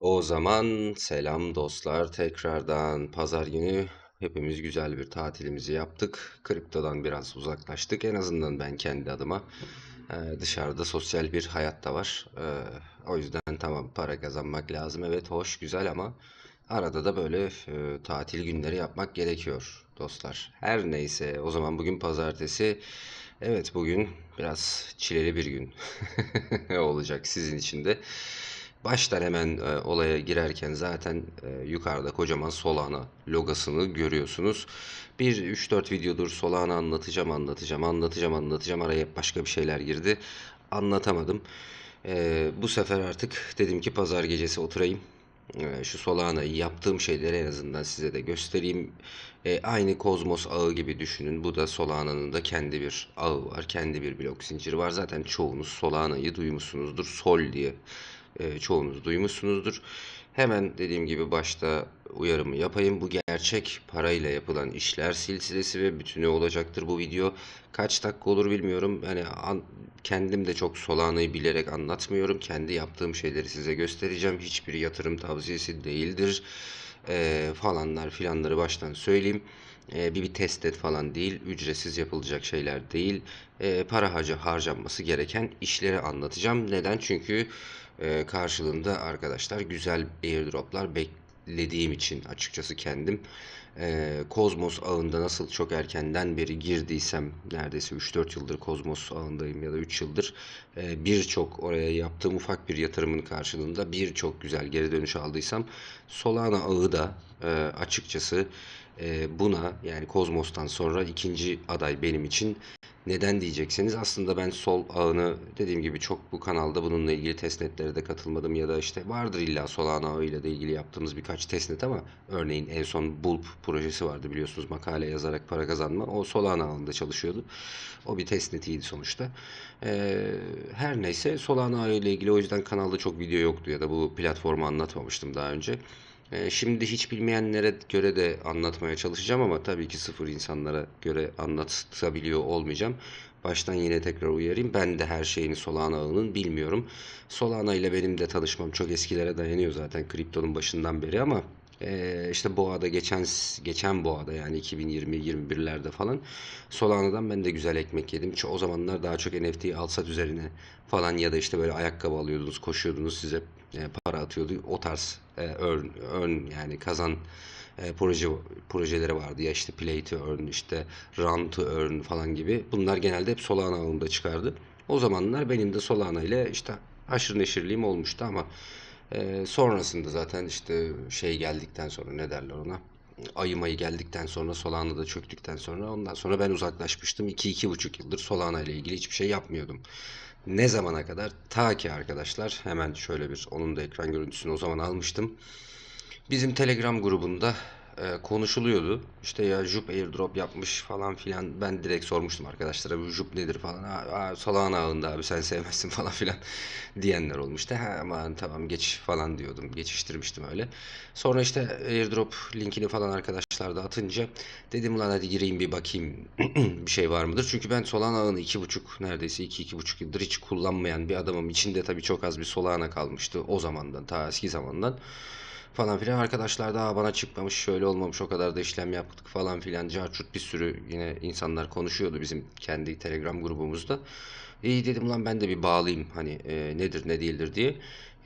O zaman selam dostlar tekrardan pazar günü hepimiz güzel bir tatilimizi yaptık. Kriptodan biraz uzaklaştık en azından ben kendi adıma. Ee, dışarıda sosyal bir hayat da var. Ee, o yüzden tamam para kazanmak lazım evet hoş güzel ama arada da böyle e, tatil günleri yapmak gerekiyor dostlar. Her neyse o zaman bugün pazartesi. Evet bugün biraz çileli bir gün olacak sizin için de. Baştan hemen e, olaya girerken zaten e, yukarıda kocaman Solana logosunu görüyorsunuz. Bir 3-4 videodur Solana anlatacağım, anlatacağım, anlatacağım, anlatacağım. Araya başka bir şeyler girdi. Anlatamadım. E, bu sefer artık dedim ki pazar gecesi oturayım. E, şu Solana'yı yaptığım şeyleri en azından size de göstereyim. E, aynı Kozmos ağı gibi düşünün. Bu da Solana'nın da kendi bir ağı var. Kendi bir blok zinciri var. Zaten çoğunuz Solana'yı duymuşsunuzdur. Sol diye e, çoğunuz duymuşsunuzdur. Hemen dediğim gibi başta uyarımı yapayım. Bu gerçek parayla yapılan işler silsilesi ve bütünü olacaktır bu video. Kaç dakika olur bilmiyorum. Hani an, kendim de çok solanayı bilerek anlatmıyorum. Kendi yaptığım şeyleri size göstereceğim. Hiçbir yatırım tavsiyesi değildir. E, falanlar filanları baştan söyleyeyim. Ee, bir, bir test et falan değil, ücretsiz yapılacak şeyler değil, ee, para harca, harcanması gereken işleri anlatacağım. Neden? Çünkü e, karşılığında arkadaşlar güzel airdroplar beklediğim için açıkçası kendim. E, Kozmos ağında nasıl çok erkenden beri girdiysem neredeyse 3-4 yıldır Kozmos ağındayım ya da 3 yıldır e, birçok oraya yaptığım ufak bir yatırımın karşılığında birçok güzel geri dönüş aldıysam Solana ağı da e, açıkçası ee, buna yani Kozmos'tan sonra ikinci aday benim için neden diyecekseniz aslında ben sol ağını dediğim gibi çok bu kanalda bununla ilgili testnetlere de katılmadım ya da işte vardır illa Solana ağıyla da ilgili yaptığımız birkaç testnet ama örneğin en son Bulb projesi vardı biliyorsunuz makale yazarak para kazanma o Solana ağında çalışıyordu. O bir testnetiydi sonuçta. Ee, her neyse sol Solana ağıyla ilgili o yüzden kanalda çok video yoktu ya da bu platformu anlatmamıştım daha önce. Ee, şimdi hiç bilmeyenlere göre de anlatmaya çalışacağım ama tabii ki sıfır insanlara göre anlatabiliyor olmayacağım. Baştan yine tekrar uyarayım. Ben de her şeyini Solana ağının bilmiyorum. Solana ile benim de tanışmam çok eskilere dayanıyor zaten kriptonun başından beri ama ee, işte Boğa'da geçen geçen Boğa'da yani 2020-21'lerde falan Solana'dan ben de güzel ekmek yedim. O zamanlar daha çok NFT alsat üzerine falan ya da işte böyle ayakkabı alıyordunuz, koşuyordunuz size e, para atıyordu. O tarz e, ön earn yani kazan e, proje projeleri vardı. Ya işte play to earn, işte run to earn falan gibi. Bunlar genelde hep Solana ağında çıkardı. O zamanlar benim de Solana ile işte aşırı neşirliğim olmuştu ama e, sonrasında zaten işte şey geldikten sonra ne derler ona ayı geldikten sonra solana da çöktükten sonra ondan sonra ben uzaklaşmıştım. 2-2,5 yıldır Solana ile ilgili hiçbir şey yapmıyordum. Ne zamana kadar? Ta ki arkadaşlar hemen şöyle bir onun da ekran görüntüsünü o zaman almıştım. Bizim Telegram grubunda e, konuşuluyordu. İşte ya Jup airdrop yapmış falan filan. Ben direkt sormuştum arkadaşlara bu Jup nedir falan. Aa, salağın ağında abi sen sevmezsin falan filan diyenler olmuştu. Ha aman tamam geç falan diyordum. Geçiştirmiştim öyle. Sonra işte airdrop linkini falan arkadaşlar da atınca dedim lan hadi gireyim bir bakayım bir şey var mıdır? Çünkü ben Solana ağını iki buçuk neredeyse iki 25 yıldır hiç kullanmayan bir adamım. içinde tabii çok az bir Solana kalmıştı o zamandan ta eski zamandan falan filan. Arkadaşlar daha bana çıkmamış şöyle olmamış o kadar da işlem yaptık falan filan. Carçurt bir sürü yine insanlar konuşuyordu bizim kendi telegram grubumuzda. İyi dedim lan ben de bir bağlayayım hani e, nedir ne değildir diye.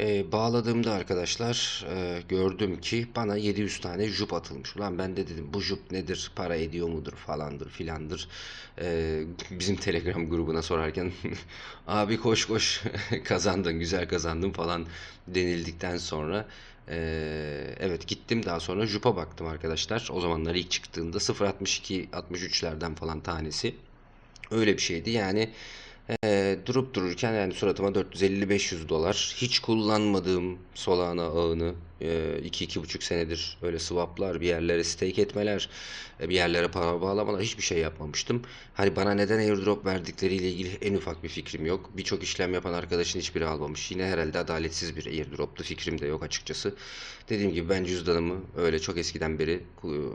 E, bağladığımda arkadaşlar e, gördüm ki bana 700 tane jup atılmış. Ulan ben de dedim bu jup nedir para ediyor mudur falandır filandır. E, bizim telegram grubuna sorarken abi koş koş kazandın güzel kazandın falan denildikten sonra ee, evet gittim daha sonra Jupa baktım arkadaşlar. O zamanlar ilk çıktığında 0.62 63'lerden falan tanesi. Öyle bir şeydi. Yani e, durup dururken yani suratıma 450-500 dolar hiç kullanmadığım Solana ağını 2-2,5 e, senedir öyle swaplar bir yerlere stake etmeler e, bir yerlere para bağlamalar hiçbir şey yapmamıştım. Hani bana neden airdrop verdikleriyle ilgili en ufak bir fikrim yok. Birçok işlem yapan arkadaşın hiçbiri almamış. Yine herhalde adaletsiz bir airdroptu. Fikrim de yok açıkçası. Dediğim gibi ben cüzdanımı öyle çok eskiden beri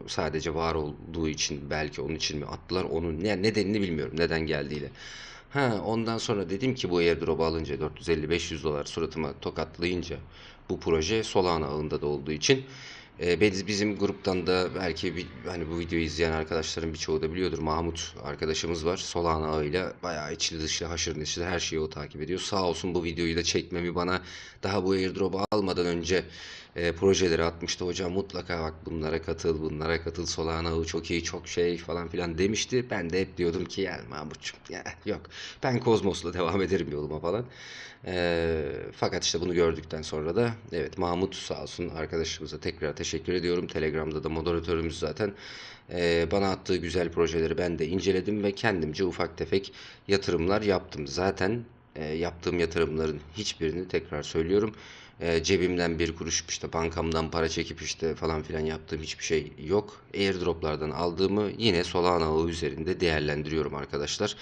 sadece var olduğu için belki onun için mi attılar onun yani nedenini bilmiyorum neden geldiğiyle. Ha ondan sonra dedim ki bu airdrop'u alınca 450-500 dolar suratıma tokatlayınca bu proje Solana ağında da olduğu için e, bizim gruptan da belki bir, hani bu videoyu izleyen arkadaşların birçoğu da biliyordur. Mahmut arkadaşımız var. Solana ağıyla bayağı içli dışlı haşır neşir her şeyi o takip ediyor. Sağ olsun bu videoyu da çekmemi bana daha bu airdrop'u almadan önce e, projeleri atmıştı. Hocam mutlaka bak bunlara katıl, bunlara katıl. Solana ağı çok iyi, çok şey falan filan demişti. Ben de hep diyordum ki ya Mahmut'cum ya, yok ben Kozmos'la devam ederim yoluma falan. E, fakat işte bunu gördükten sonra da evet Mahmut sağ olsun arkadaşımıza tekrar teşekkür ediyorum. Telegram'da da moderatörümüz zaten e, bana attığı güzel projeleri ben de inceledim ve kendimce ufak tefek yatırımlar yaptım. Zaten e, yaptığım yatırımların hiçbirini tekrar söylüyorum. E, cebimden bir kuruş işte bankamdan para çekip işte falan filan yaptığım hiçbir şey yok. Airdroplardan aldığımı yine Solana ağı üzerinde değerlendiriyorum arkadaşlar.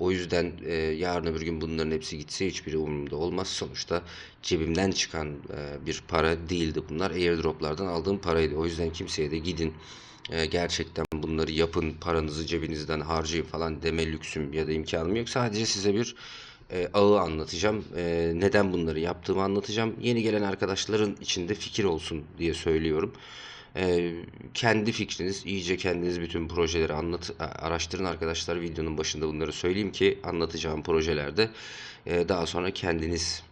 O yüzden e, yarın öbür gün bunların hepsi gitse hiçbiri umurumda olmaz. Sonuçta cebimden çıkan e, bir para değildi bunlar. Airdroplardan aldığım paraydı. O yüzden kimseye de gidin e, gerçekten bunları yapın, paranızı cebinizden harcayın falan deme lüksüm ya da imkanım yok. Sadece size bir e, ağı anlatacağım. E, neden bunları yaptığımı anlatacağım. Yeni gelen arkadaşların içinde fikir olsun diye söylüyorum. E, kendi fikriniz, iyice kendiniz bütün projeleri anlat, araştırın arkadaşlar. Videonun başında bunları söyleyeyim ki anlatacağım projelerde e, daha sonra kendiniz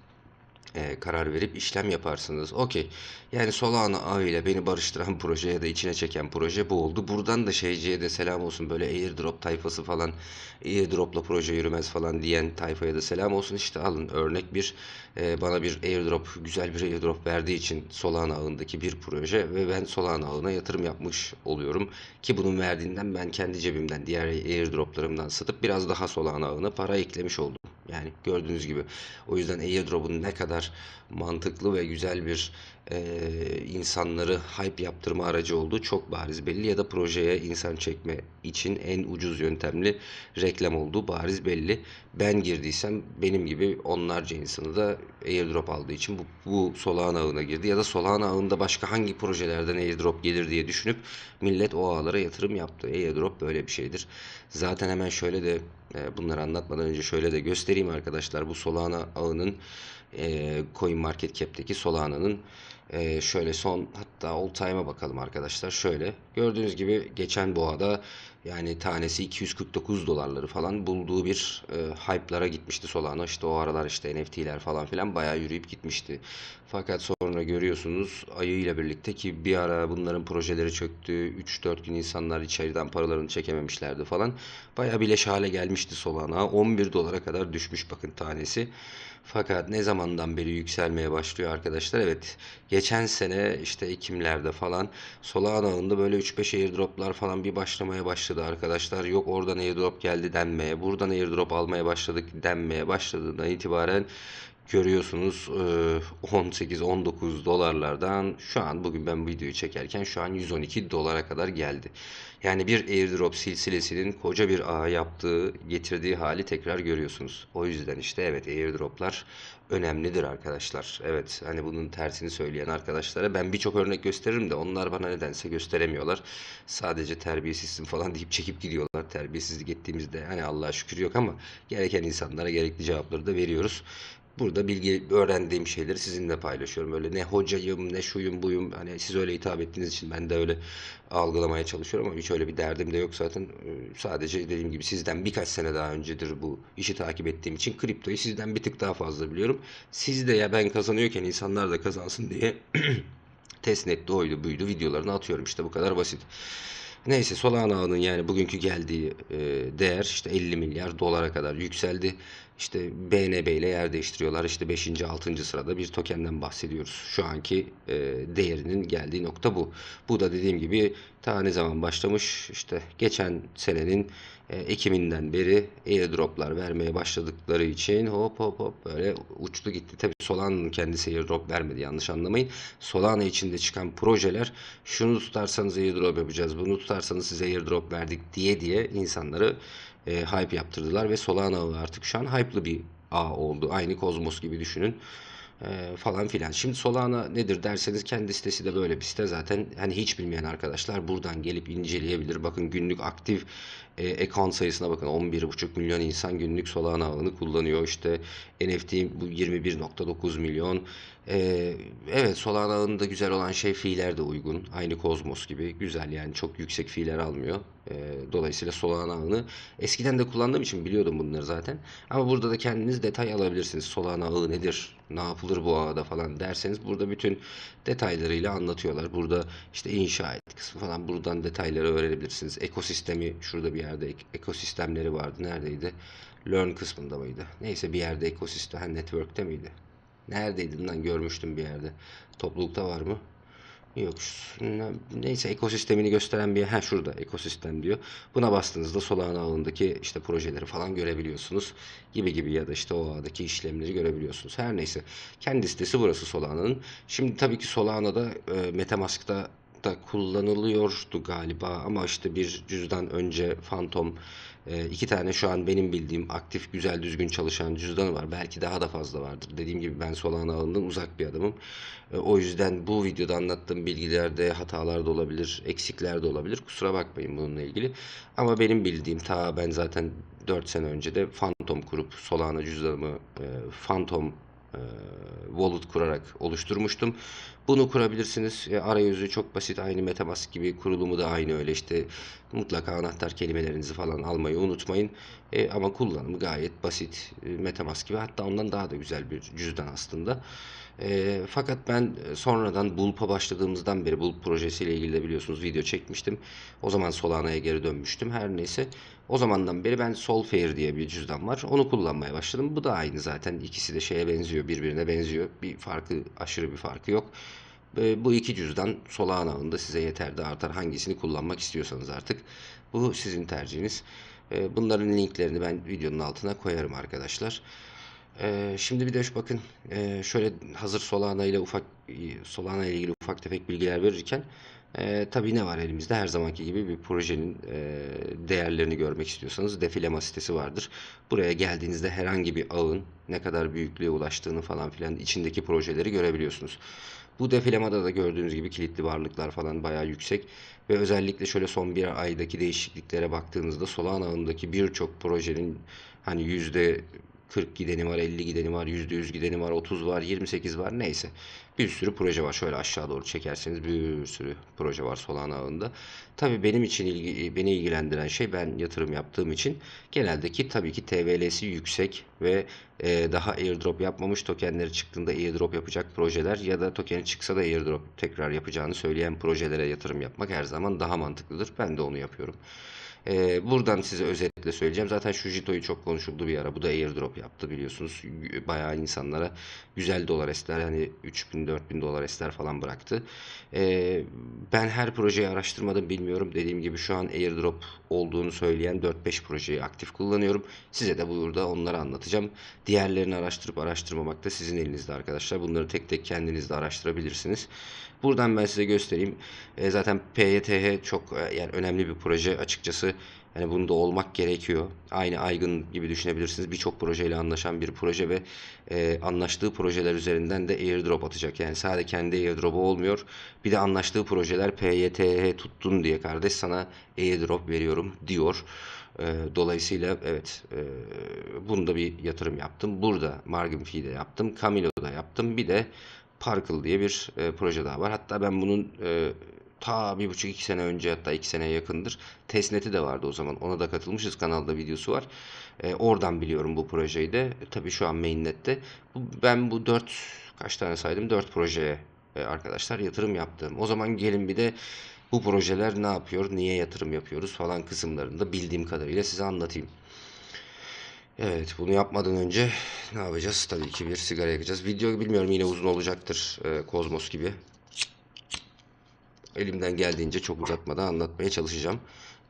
e, karar verip işlem yaparsınız. Okey. Yani Solana ağ ile beni barıştıran proje ya da içine çeken proje bu oldu. Buradan da şeyciye de selam olsun böyle airdrop tayfası falan airdropla proje yürümez falan diyen tayfaya da selam olsun. İşte alın örnek bir e, bana bir airdrop güzel bir airdrop verdiği için Solana ağındaki bir proje ve ben Solana ağına yatırım yapmış oluyorum. Ki bunun verdiğinden ben kendi cebimden diğer airdroplarımdan satıp biraz daha Solana ağına para eklemiş oldum. Yani gördüğünüz gibi. O yüzden airdrop'un ne kadar mantıklı ve güzel bir e, insanları hype yaptırma aracı olduğu çok bariz belli ya da projeye insan çekme için en ucuz yöntemli reklam olduğu bariz belli. Ben girdiysem benim gibi onlarca insanı da airdrop aldığı için bu, bu solağan ağına girdi ya da solağan ağında başka hangi projelerden airdrop gelir diye düşünüp millet o ağlara yatırım yaptı. Airdrop böyle bir şeydir. Zaten hemen şöyle de bunları anlatmadan önce şöyle de göstereyim arkadaşlar bu Solana ağının e, CoinMarketCap'teki Solana'nın ee, şöyle son hatta all time'a bakalım arkadaşlar. Şöyle gördüğünüz gibi geçen boğada yani tanesi 249 dolarları falan bulduğu bir e, hype'lara gitmişti Solana. İşte o aralar işte NFT'ler falan filan bayağı yürüyüp gitmişti. Fakat sonra görüyorsunuz ayıyla birlikte ki bir ara bunların projeleri çöktü. 3-4 gün insanlar içeriden paralarını çekememişlerdi falan. Bayağı bileş hale gelmişti Solana. 11 dolara kadar düşmüş bakın tanesi. Fakat ne zamandan beri yükselmeye başlıyor arkadaşlar? Evet geçen sene işte Ekimlerde falan Solana ağında böyle 3-5 airdroplar falan bir başlamaya başladı arkadaşlar. Yok oradan airdrop geldi denmeye, buradan airdrop almaya başladık denmeye başladığından itibaren görüyorsunuz 18-19 e, dolarlardan şu an bugün ben videoyu çekerken şu an 112 dolara kadar geldi. Yani bir airdrop silsilesinin koca bir ağ yaptığı getirdiği hali tekrar görüyorsunuz. O yüzden işte evet airdroplar önemlidir arkadaşlar. Evet hani bunun tersini söyleyen arkadaşlara ben birçok örnek gösteririm de onlar bana nedense gösteremiyorlar. Sadece terbiyesizsin falan deyip çekip gidiyorlar. Terbiyesizlik ettiğimizde hani Allah'a şükür yok ama gereken insanlara gerekli cevapları da veriyoruz burada bilgi öğrendiğim şeyleri sizinle paylaşıyorum. Öyle ne hocayım ne şuyum buyum hani siz öyle hitap ettiğiniz için ben de öyle algılamaya çalışıyorum ama hiç öyle bir derdim de yok zaten. Ee, sadece dediğim gibi sizden birkaç sene daha öncedir bu işi takip ettiğim için kriptoyu sizden bir tık daha fazla biliyorum. Siz de ya ben kazanıyorken insanlar da kazansın diye testnet'te doydu buydu videolarını atıyorum işte bu kadar basit. Neyse Solana'nın yani bugünkü geldiği e, değer işte 50 milyar dolara kadar yükseldi işte BNB ile yer değiştiriyorlar. İşte 5. 6. sırada bir tokenden bahsediyoruz. Şu anki e, değerinin geldiği nokta bu. Bu da dediğim gibi ta ne zaman başlamış? İşte geçen senenin e, Ekim'inden beri airdroplar vermeye başladıkları için hop hop hop böyle uçtu gitti. Tabi Solana kendisi airdrop vermedi yanlış anlamayın. Solana içinde çıkan projeler şunu tutarsanız airdrop yapacağız, bunu tutarsanız size airdrop verdik diye diye insanları e, hype yaptırdılar ve Solana artık şu an hype'lı bir ağ oldu. Aynı Kozmos gibi düşünün e, falan filan. Şimdi Solana nedir derseniz kendi sitesi de böyle bir site zaten. Hani hiç bilmeyen arkadaşlar buradan gelip inceleyebilir. Bakın günlük aktif e, account sayısına bakın 11,5 milyon insan günlük Solana ağını kullanıyor. İşte NFT bu 21.9 milyon ee, evet Solana ağında güzel olan şey fiiller de uygun. Aynı Kozmos gibi güzel yani çok yüksek fiiller almıyor. Ee, dolayısıyla Solana ağını eskiden de kullandığım için biliyordum bunları zaten. Ama burada da kendiniz detay alabilirsiniz. Solana ağı nedir? Ne yapılır bu ağda falan derseniz burada bütün detaylarıyla anlatıyorlar. Burada işte inşa et kısmı falan buradan detayları öğrenebilirsiniz. Ekosistemi şurada bir yerde ek ekosistemleri vardı. Neredeydi? Learn kısmında mıydı? Neyse bir yerde ekosistem, network'te miydi? Neredeydim lan görmüştüm bir yerde. Toplulukta var mı? Yok. Neyse ekosistemini gösteren bir Her şurada ekosistem diyor. Buna bastığınızda Solana ağındaki işte projeleri falan görebiliyorsunuz. Gibi gibi ya da işte o ağdaki işlemleri görebiliyorsunuz. Her neyse. Kendi sitesi burası Solana'nın. Şimdi tabii ki Solana'da e, Metamask'ta da kullanılıyordu galiba ama işte bir cüzdan önce Phantom e, iki tane şu an benim bildiğim aktif güzel düzgün çalışan cüzdanı var. Belki daha da fazla vardır. Dediğim gibi ben Solana ağından uzak bir adamım. Ee, o yüzden bu videoda anlattığım bilgilerde hatalar da olabilir, eksikler de olabilir. Kusura bakmayın bununla ilgili. Ama benim bildiğim ta ben zaten 4 sene önce de Phantom kurup Solana cüzdanımı e, Phantom e, wallet kurarak oluşturmuştum. Bunu kurabilirsiniz. E, arayüzü çok basit. Aynı Metamask gibi kurulumu da aynı öyle işte mutlaka anahtar kelimelerinizi falan almayı unutmayın. E, ama kullanımı gayet basit. E, Metamask gibi hatta ondan daha da güzel bir cüzdan aslında. E, fakat ben sonradan Bulp'a başladığımızdan beri Bulp projesiyle ilgili de biliyorsunuz video çekmiştim. O zaman Solana'ya geri dönmüştüm. Her neyse o zamandan beri ben Solfair diye bir cüzdan var. Onu kullanmaya başladım. Bu da aynı zaten. İkisi de şeye benziyor, birbirine benziyor. Bir farkı, aşırı bir farkı yok. E, bu iki cüzdan Solana ağında size yeterli artar. Hangisini kullanmak istiyorsanız artık. Bu sizin tercihiniz. E, bunların linklerini ben videonun altına koyarım arkadaşlar. Ee, şimdi bir de şu bakın e, şöyle hazır Solana ile ufak e, Solana ile ilgili ufak tefek bilgiler verirken e, tabii ne var elimizde her zamanki gibi bir projenin e, değerlerini görmek istiyorsanız defilema sitesi vardır. Buraya geldiğinizde herhangi bir ağın ne kadar büyüklüğe ulaştığını falan filan içindeki projeleri görebiliyorsunuz. Bu defilemada da gördüğünüz gibi kilitli varlıklar falan bayağı yüksek ve özellikle şöyle son bir aydaki değişikliklere baktığınızda Solana ağındaki birçok projenin hani yüzde 40 gideni var, 50 gideni var, %100 gideni var, 30 var, 28 var neyse. Bir sürü proje var. Şöyle aşağı doğru çekerseniz bir sürü proje var Solana ağında. Tabii benim için ilgi, beni ilgilendiren şey ben yatırım yaptığım için geneldeki tabii ki TVL'si yüksek ve e, daha airdrop yapmamış tokenleri çıktığında airdrop yapacak projeler ya da tokeni çıksa da airdrop tekrar yapacağını söyleyen projelere yatırım yapmak her zaman daha mantıklıdır. Ben de onu yapıyorum. E, buradan size özetle söyleyeceğim. Zaten Shujito'yu çok konuşuldu bir ara. Bu da airdrop yaptı biliyorsunuz. Bayağı insanlara güzel dolar ester, hani 3000-4000 dolar ester falan bıraktı. E, ben her projeyi araştırmadım bilmiyorum. Dediğim gibi şu an airdrop olduğunu söyleyen 4-5 projeyi aktif kullanıyorum. Size de burada onları anlatacağım. Diğerlerini araştırıp araştırmamak da sizin elinizde arkadaşlar. Bunları tek tek kendiniz de araştırabilirsiniz. Buradan ben size göstereyim. E, zaten PYTH çok e, yani önemli bir proje açıkçası. Yani bunu da olmak gerekiyor. Aynı Aygın gibi düşünebilirsiniz. Birçok projeyle anlaşan bir proje ve e, anlaştığı projeler üzerinden de airdrop atacak. Yani sadece kendi airdrop'u olmuyor. Bir de anlaştığı projeler PYTH tuttun diye kardeş sana airdrop veriyorum diyor. E, dolayısıyla evet e, da bir yatırım yaptım. Burada Margin Fee'de yaptım. Camilo'da yaptım. Bir de Parkle diye bir e, proje daha var. Hatta ben bunun e, ta bir buçuk iki sene önce hatta iki sene yakındır testneti de vardı o zaman. Ona da katılmışız. Kanalda videosu var. E, oradan biliyorum bu projeyi de. E, tabii şu an mainnet'te. Bu, ben bu dört kaç tane saydım? Dört projeye e, arkadaşlar yatırım yaptım. O zaman gelin bir de bu projeler ne yapıyor, niye yatırım yapıyoruz falan kısımlarında bildiğim kadarıyla size anlatayım. Evet bunu yapmadan önce ne yapacağız? Tabii ki bir sigara yakacağız. Video bilmiyorum yine uzun olacaktır e, Kozmos gibi. Elimden geldiğince çok uzatmadan anlatmaya çalışacağım.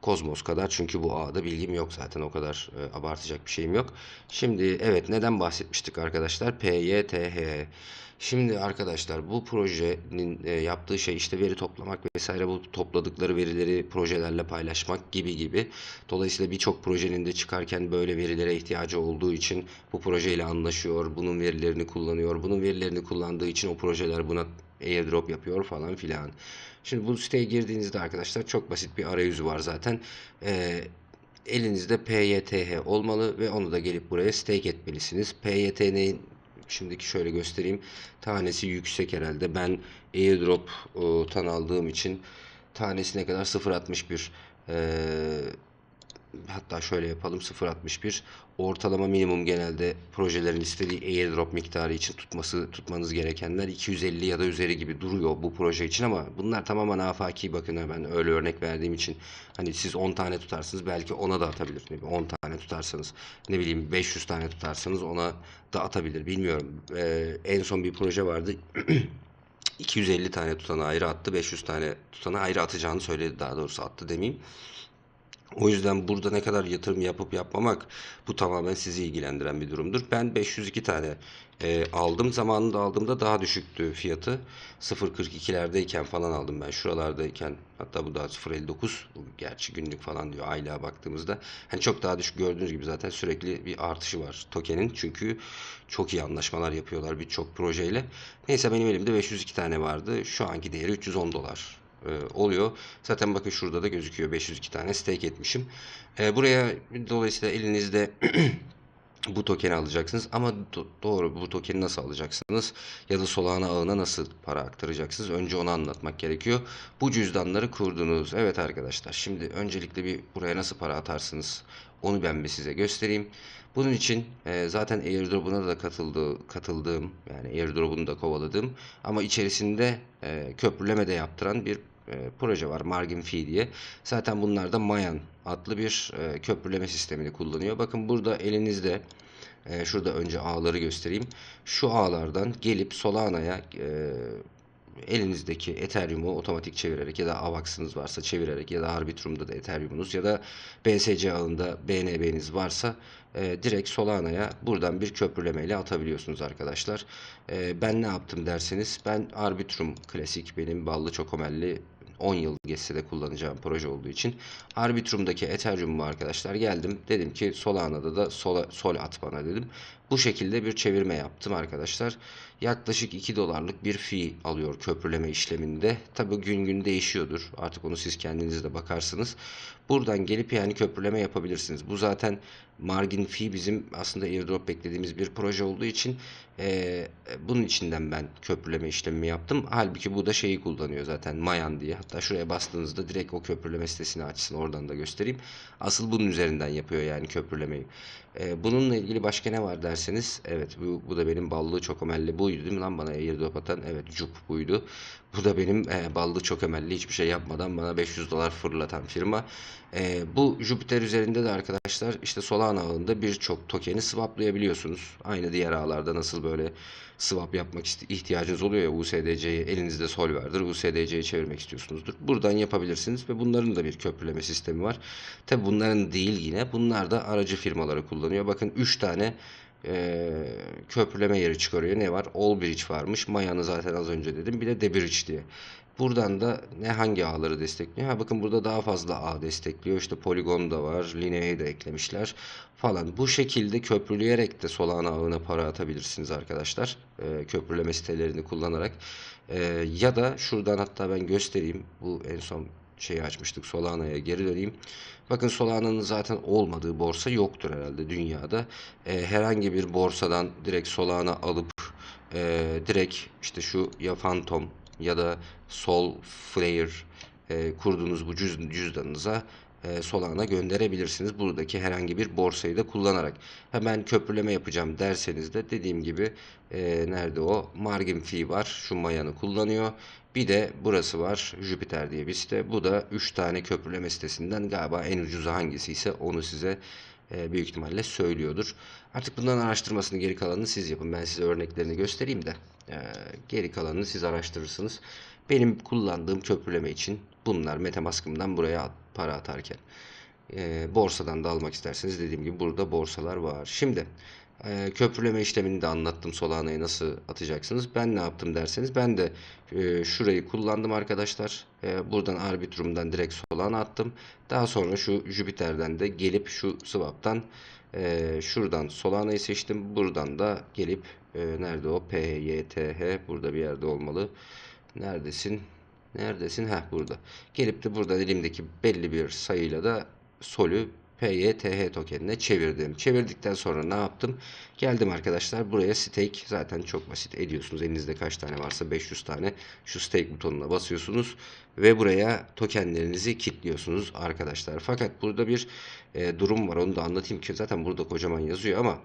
Kozmos kadar çünkü bu ağda bilgim yok zaten o kadar e, abartacak bir şeyim yok. Şimdi evet neden bahsetmiştik arkadaşlar? PYTH e. Şimdi arkadaşlar bu projenin e, yaptığı şey işte veri toplamak vesaire bu topladıkları verileri projelerle paylaşmak gibi gibi. Dolayısıyla birçok projenin de çıkarken böyle verilere ihtiyacı olduğu için bu projeyle anlaşıyor, bunun verilerini kullanıyor, bunun verilerini kullandığı için o projeler buna airdrop yapıyor falan filan. Şimdi bu siteye girdiğinizde arkadaşlar çok basit bir arayüzü var zaten. Ee, elinizde PYTH olmalı ve onu da gelip buraya stake etmelisiniz. PYTH'nin Şimdiki şöyle göstereyim. Tanesi yüksek herhalde. Ben airdrop'tan e, aldığım için tanesi ne kadar 0.61 eee hatta şöyle yapalım 0.61 ortalama minimum genelde projelerin istediği airdrop miktarı için tutması tutmanız gerekenler 250 ya da üzeri gibi duruyor bu proje için ama bunlar tamamen afaki bakın ben öyle örnek verdiğim için hani siz 10 tane tutarsınız belki ona da atabilir ne 10 tane tutarsanız ne bileyim 500 tane tutarsanız ona da atabilir bilmiyorum ee, en son bir proje vardı 250 tane tutana ayrı attı 500 tane tutana ayrı atacağını söyledi daha doğrusu attı demeyeyim o yüzden burada ne kadar yatırım yapıp yapmamak bu tamamen sizi ilgilendiren bir durumdur. Ben 502 tane e, aldım. Zamanında aldığımda daha düşüktü fiyatı. 0.42'lerdeyken falan aldım ben. Şuralardayken hatta bu daha 0.59. Gerçi günlük falan diyor aylığa baktığımızda. Hani çok daha düşük gördüğünüz gibi zaten sürekli bir artışı var tokenin. Çünkü çok iyi anlaşmalar yapıyorlar birçok projeyle. Neyse benim elimde 502 tane vardı. Şu anki değeri 310 dolar. E, oluyor. Zaten bakın şurada da gözüküyor. 502 tane stake etmişim. E, buraya dolayısıyla elinizde bu tokeni alacaksınız ama doğru bu tokeni nasıl alacaksınız ya da Solana ağına nasıl para aktaracaksınız önce onu anlatmak gerekiyor. Bu cüzdanları kurdunuz. Evet arkadaşlar şimdi öncelikle bir buraya nasıl para atarsınız onu ben bir size göstereyim. Bunun için e, zaten airdrop'una da katıldığı, katıldığım yani airdrop'unu da kovaladım ama içerisinde e, köprüleme de yaptıran bir e, proje var Margin Fee diye. Zaten bunlar da Mayan adlı bir e, köprüleme sistemini kullanıyor. Bakın burada elinizde e, şurada önce ağları göstereyim. Şu ağlardan gelip Solana'ya e, elinizdeki Ethereum'u otomatik çevirerek ya da AVAX'ınız varsa çevirerek ya da Arbitrum'da da Ethereum'unuz ya da BSC ağında BNB'niz varsa e, direkt Solana'ya buradan bir köprülemeyle atabiliyorsunuz arkadaşlar. E, ben ne yaptım derseniz ben Arbitrum klasik benim ballı çokomelli 10 yıl geçse de kullanacağım proje olduğu için Arbitrum'daki Ethereum'u arkadaşlar geldim. Dedim ki Solana'da da sola, sol at bana dedim. Bu şekilde bir çevirme yaptım arkadaşlar yaklaşık 2 dolarlık bir fee alıyor köprüleme işleminde. Tabi gün gün değişiyordur. Artık onu siz kendiniz de bakarsınız. Buradan gelip yani köprüleme yapabilirsiniz. Bu zaten margin fee bizim aslında airdrop beklediğimiz bir proje olduğu için e, bunun içinden ben köprüleme işlemi yaptım. Halbuki bu da şeyi kullanıyor zaten Mayan diye. Hatta şuraya bastığınızda direkt o köprüleme sitesini açsın oradan da göstereyim. Asıl bunun üzerinden yapıyor yani köprülemeyi. E, bununla ilgili başka ne var derseniz evet bu, bu da benim ballı çokomelli bu buydu değil mi lan bana airdrop atan? Evet Cup buydu. Bu da benim e, ballı çok emelli hiçbir şey yapmadan bana 500 dolar fırlatan firma. E, bu Jupiter üzerinde de arkadaşlar işte Solana ağında birçok tokeni swaplayabiliyorsunuz. Aynı diğer ağlarda nasıl böyle swap yapmak ihtiyacınız oluyor ya USDC'yi elinizde sol verdir USDC'ye çevirmek istiyorsunuzdur. Buradan yapabilirsiniz ve bunların da bir köprüleme sistemi var. Tabi bunların değil yine bunlar da aracı firmaları kullanıyor. Bakın 3 tane e, köprüleme yeri çıkarıyor. Ne var? All Bridge varmış. Mayan'ı zaten az önce dedim. Bir de Debridge diye. Buradan da ne hangi ağları destekliyor? Ha bakın burada daha fazla ağ destekliyor. İşte poligon da var. Linea'yı da eklemişler falan. Bu şekilde köprüleyerek de Solana ağına para atabilirsiniz arkadaşlar. E, köprüleme sitelerini kullanarak. E, ya da şuradan hatta ben göstereyim. Bu en son şeyi açmıştık. Solana'ya geri döneyim. Bakın Solana'nın zaten olmadığı borsa yoktur herhalde dünyada. E, herhangi bir borsadan direkt Solana alıp e, direkt işte şu ya Phantom ya da Sol Flare e, kurduğunuz bu cüzdanınıza e, Solana gönderebilirsiniz. Buradaki herhangi bir borsayı da kullanarak. Hemen köprüleme yapacağım derseniz de dediğim gibi e, nerede o? Margin Fee var. Şu mayanı kullanıyor. Bir de burası var. Jupiter diye bir site. Bu da 3 tane köprüleme sitesinden galiba en ucuzu hangisi ise onu size e, büyük ihtimalle söylüyordur. Artık bundan araştırmasını geri kalanını siz yapın. Ben size örneklerini göstereyim de e, geri kalanını siz araştırırsınız. Benim kullandığım köprüleme için bunlar Metamask'ımdan buraya para atarken. E, borsadan da almak isterseniz dediğim gibi burada borsalar var. Şimdi e, köprüleme işlemini de anlattım Solana'ya nasıl atacaksınız. Ben ne yaptım derseniz ben de e, şurayı kullandım arkadaşlar. E, buradan Arbitrum'dan direkt Solana attım. Daha sonra şu Jüpiter'den de gelip şu Swap'tan e, şuradan Solana'yı seçtim. Buradan da gelip e, nerede o PYTH burada bir yerde olmalı. Neredesin? Neredesin? Heh burada. Gelip de burada elimdeki belli bir sayıyla da solü PYTH tokenine çevirdim. Çevirdikten sonra ne yaptım? Geldim arkadaşlar buraya stake zaten çok basit ediyorsunuz. Elinizde kaç tane varsa 500 tane şu stake butonuna basıyorsunuz ve buraya tokenlerinizi kilitliyorsunuz arkadaşlar. Fakat burada bir e, durum var onu da anlatayım ki zaten burada kocaman yazıyor ama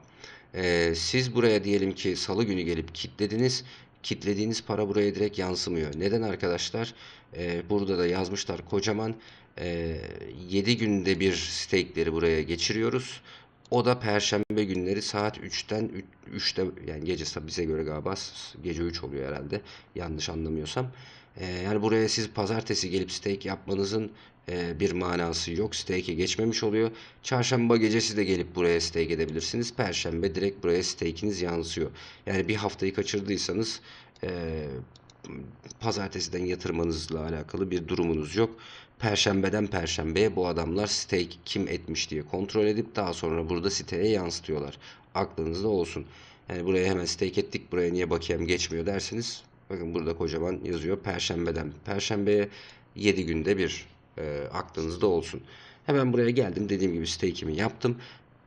e, siz buraya diyelim ki salı günü gelip kilitlediniz kitlediğiniz para buraya direkt yansımıyor. Neden arkadaşlar? E, burada da yazmışlar kocaman e, ee, 7 günde bir stake'leri buraya geçiriyoruz. O da perşembe günleri saat 3'ten 3'te yani gece bize göre galiba gece 3 oluyor herhalde yanlış anlamıyorsam. Ee, yani buraya siz pazartesi gelip stake yapmanızın ee, bir manası yok. Stake'e geçmemiş oluyor. Çarşamba gecesi de gelip buraya stake edebilirsiniz. Perşembe direkt buraya stake'iniz yansıyor. Yani bir haftayı kaçırdıysanız e, pazartesiden yatırmanızla alakalı bir durumunuz yok. Perşembeden perşembeye bu adamlar stake kim etmiş diye kontrol edip daha sonra burada siteye yansıtıyorlar. Aklınızda olsun. Yani buraya hemen stake ettik buraya niye bakayım geçmiyor derseniz bakın burada kocaman yazıyor perşembeden perşembeye 7 günde bir e, aklınızda olsun. Hemen buraya geldim. Dediğim gibi stake'imi yaptım.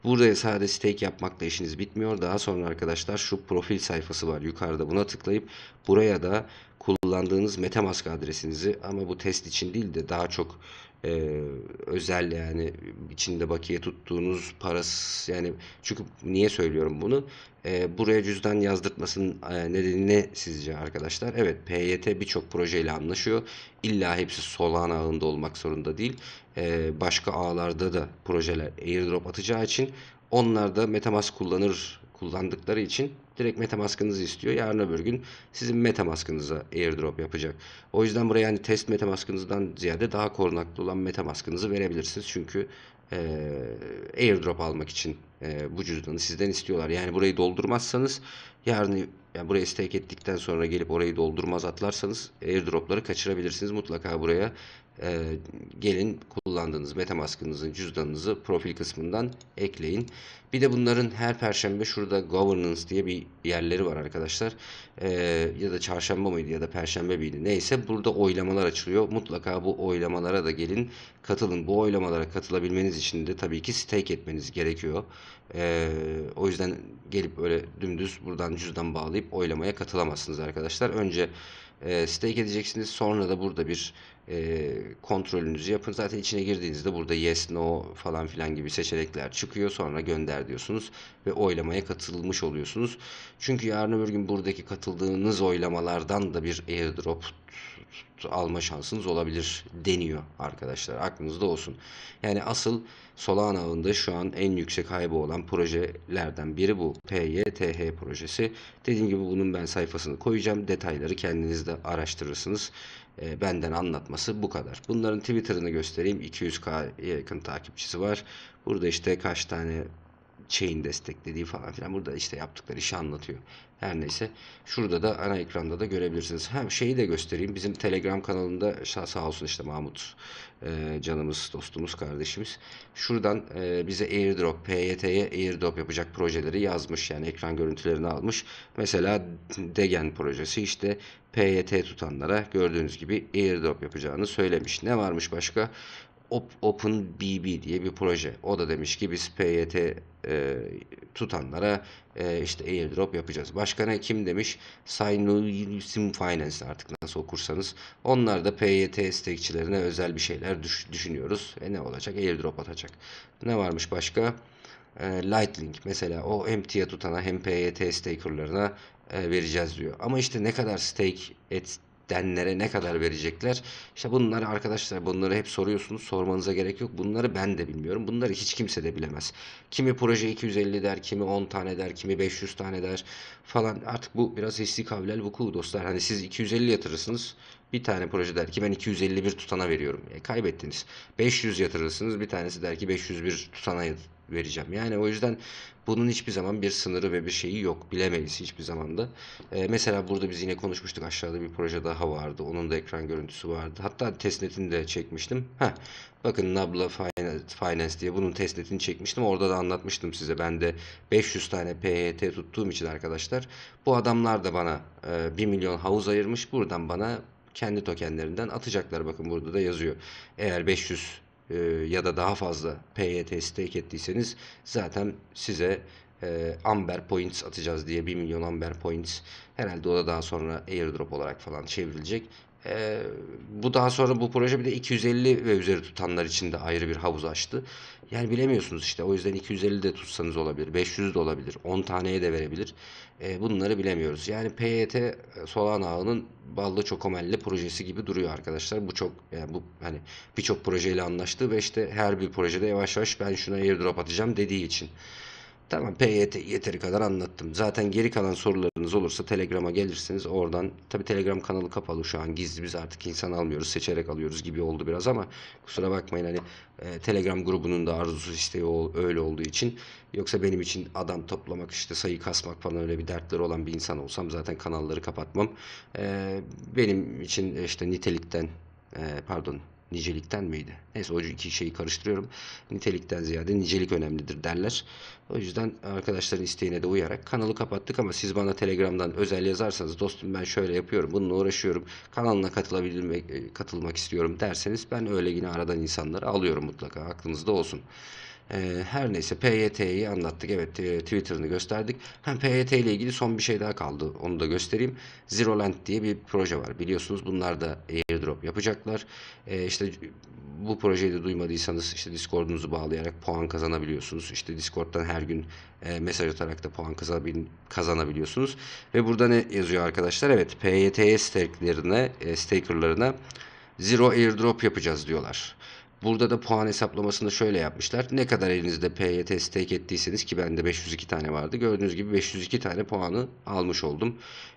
Buraya sadece stake yapmakla işiniz bitmiyor. Daha sonra arkadaşlar şu profil sayfası var. Yukarıda buna tıklayıp buraya da kullandığınız Metamask adresinizi ama bu test için değil de daha çok e, özel yani içinde bakiye tuttuğunuz parası yani çünkü niye söylüyorum bunu? E, buraya cüzdan yazdırtmasının e, nedeni ne sizce arkadaşlar? Evet PYT birçok projeyle anlaşıyor. İlla hepsi Solana ağında olmak zorunda değil. E, başka ağlarda da projeler airdrop atacağı için onlar da Metamask kullanır kullandıkları için direkt MetaMask'ınızı istiyor. Yarın öbür gün sizin MetaMask'ınıza airdrop yapacak. O yüzden buraya yani test MetaMask'ınızdan ziyade daha korunaklı olan MetaMask'ınızı verebilirsiniz. Çünkü e, airdrop almak için e, bu cüzdanı sizden istiyorlar. Yani burayı doldurmazsanız yarın yani burayı stake ettikten sonra gelip orayı doldurmaz atlarsanız airdropları kaçırabilirsiniz. Mutlaka buraya e, gelin kullandığınız MetaMask'ınızın cüzdanınızı profil kısmından ekleyin. Bir de bunların her perşembe şurada governance diye bir yerleri var arkadaşlar. E, ya da çarşamba mıydı ya da perşembe miydi neyse burada oylamalar açılıyor. Mutlaka bu oylamalara da gelin katılın. Bu oylamalara katılabilmeniz için de tabii ki stake etmeniz gerekiyor. E, o yüzden gelip öyle dümdüz buradan cüzdan bağlayıp oylamaya katılamazsınız arkadaşlar. Önce e, stake edeceksiniz. Sonra da burada bir e, kontrolünüzü yapın. Zaten içine girdiğinizde burada yes, no falan filan gibi seçenekler çıkıyor. Sonra gönder diyorsunuz ve oylamaya katılmış oluyorsunuz. Çünkü yarın öbür gün buradaki katıldığınız oylamalardan da bir airdrop alma şansınız olabilir deniyor arkadaşlar. Aklınızda olsun. Yani asıl Solana ağında şu an en yüksek hype olan projelerden biri bu. PYTH projesi. Dediğim gibi bunun ben sayfasını koyacağım. Detayları kendiniz de araştırırsınız. E, benden anlatması bu kadar. Bunların Twitter'ını göstereyim. 200K yakın takipçisi var. Burada işte kaç tane şeyin desteklediği falan filan. Burada işte yaptıkları işi anlatıyor. Her neyse. Şurada da ana ekranda da görebilirsiniz. Hem şeyi de göstereyim. Bizim Telegram kanalında sağ olsun işte Mahmut e, canımız, dostumuz, kardeşimiz. Şuradan e, bize airdrop, PYT'ye airdrop yapacak projeleri yazmış. Yani ekran görüntülerini almış. Mesela Degen projesi işte PYT tutanlara gördüğünüz gibi airdrop yapacağını söylemiş. Ne varmış başka? Open BB diye bir proje. O da demiş ki biz PYT e, tutanlara e, işte airdrop yapacağız. Başka ne kim demiş? Sinusim Finance artık nasıl okursanız. Onlar da PYT istekçilerine özel bir şeyler düş, düşünüyoruz. E ne olacak? Airdrop atacak. Ne varmış başka? E, Lightlink mesela o hem TIA tutana hem PYT stakerlarına e, vereceğiz diyor. Ama işte ne kadar stake et, denlere ne kadar verecekler? İşte bunları arkadaşlar bunları hep soruyorsunuz. Sormanıza gerek yok. Bunları ben de bilmiyorum. Bunları hiç kimse de bilemez. Kimi proje 250 der, kimi 10 tane der, kimi 500 tane der falan. Artık bu biraz hissi kavlel vuku dostlar. Hani siz 250 yatırırsınız. Bir tane proje der ki ben 251 tutana veriyorum. E kaybettiniz. 500 yatırırsınız. Bir tanesi der ki 501 tutana vereceğim. Yani o yüzden bunun hiçbir zaman bir sınırı ve bir şeyi yok. Bilemeyiz hiçbir zaman da. Ee, mesela burada biz yine konuşmuştuk aşağıda bir proje daha vardı. Onun da ekran görüntüsü vardı. Hatta testnetini de çekmiştim. Heh, bakın Nabla Finance diye bunun testnetini çekmiştim. Orada da anlatmıştım size. Ben de 500 tane PHT tuttuğum için arkadaşlar bu adamlar da bana e, 1 milyon havuz ayırmış. Buradan bana kendi tokenlerinden atacaklar. Bakın burada da yazıyor. Eğer 500 e, ya da daha fazla PYT stake ettiyseniz zaten size e, Amber Points atacağız diye 1 milyon Amber Points herhalde o da daha sonra airdrop olarak falan çevrilecek. E, bu daha sonra bu proje bir de 250 ve üzeri tutanlar için de ayrı bir havuz açtı. Yani bilemiyorsunuz işte o yüzden 250 de tutsanız olabilir, 500 de olabilir, 10 taneye de verebilir. E, bunları bilemiyoruz. Yani PYT e, Solana ağının ballı çokomelli projesi gibi duruyor arkadaşlar. Bu çok yani bu hani birçok projeyle anlaştı ve işte her bir projede yavaş yavaş ben şuna airdrop atacağım dediği için. Tamam PYT yeteri kadar anlattım. Zaten geri kalan sorularınız olursa Telegram'a gelirsiniz. Oradan tabi Telegram kanalı kapalı şu an gizli biz artık insan almıyoruz seçerek alıyoruz gibi oldu biraz ama kusura bakmayın hani e, Telegram grubunun da arzusu isteği o, öyle olduğu için yoksa benim için adam toplamak işte sayı kasmak falan öyle bir dertleri olan bir insan olsam zaten kanalları kapatmam. E, benim için işte nitelikten e, pardon Nicelikten miydi? Neyse o iki şeyi karıştırıyorum. Nitelikten ziyade nicelik önemlidir derler. O yüzden arkadaşların isteğine de uyarak kanalı kapattık ama siz bana Telegram'dan özel yazarsanız dostum ben şöyle yapıyorum bununla uğraşıyorum kanalına katılabilmek, e, katılmak istiyorum derseniz ben öyle yine aradan insanları alıyorum mutlaka aklınızda olsun. Ee, her neyse PYT'yi anlattık. Evet Twitter'ını gösterdik. Hem PYT ile ilgili son bir şey daha kaldı. Onu da göstereyim. Zero Zeroland diye bir proje var. Biliyorsunuz bunlar da airdrop yapacaklar. Ee, işte bu projeyi de duymadıysanız işte Discord'unuzu bağlayarak puan kazanabiliyorsunuz. İşte Discord'dan her gün e, mesaj atarak da puan kazanabiliyorsunuz. Ve burada ne yazıyor arkadaşlar? Evet PYT stake'lerine, e, staker'larına zero airdrop yapacağız diyorlar. Burada da puan hesaplamasında şöyle yapmışlar. Ne kadar elinizde PYT stake ettiyseniz ki bende 502 tane vardı. Gördüğünüz gibi 502 tane puanı almış oldum.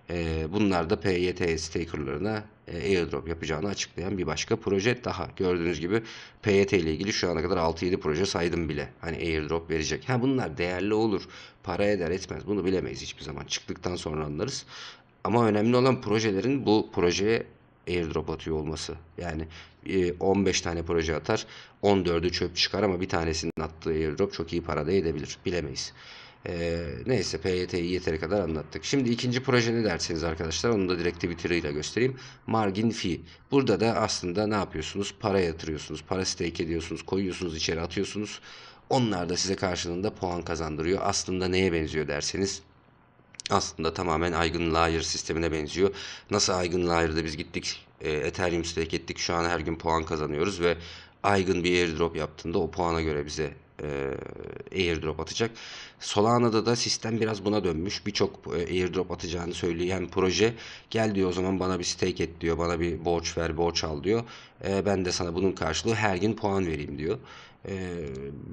Ee, bunlar da PYT stakerlarına e, airdrop yapacağını açıklayan bir başka proje daha. Gördüğünüz gibi PYT ile ilgili şu ana kadar 6-7 proje saydım bile. Hani airdrop verecek. Ha bunlar değerli olur. Para eder etmez. Bunu bilemeyiz hiçbir zaman. Çıktıktan sonra anlarız. Ama önemli olan projelerin bu projeye airdrop atıyor olması. Yani 15 e, tane proje atar, 14'ü çöp çıkar ama bir tanesinin attığı airdrop çok iyi para da edebilir. Bilemeyiz. E, neyse PYT'yi yeteri kadar anlattık. Şimdi ikinci proje ne derseniz arkadaşlar onu da direkt Twitter'ıyla göstereyim. Margin Fee. Burada da aslında ne yapıyorsunuz? Para yatırıyorsunuz, para stake ediyorsunuz, koyuyorsunuz, içeri atıyorsunuz. Onlar da size karşılığında puan kazandırıyor. Aslında neye benziyor derseniz aslında tamamen Aygın Layer sistemine benziyor. Nasıl Aygın Layer'da biz gittik e, Ethereum stake ettik şu an her gün puan kazanıyoruz ve Aygın bir airdrop yaptığında o puana göre bize e, airdrop atacak. Solana'da da sistem biraz buna dönmüş. Birçok e, airdrop atacağını söyleyen proje gel diyor o zaman bana bir stake et diyor. Bana bir borç ver borç al diyor. E, ben de sana bunun karşılığı her gün puan vereyim diyor. Ee,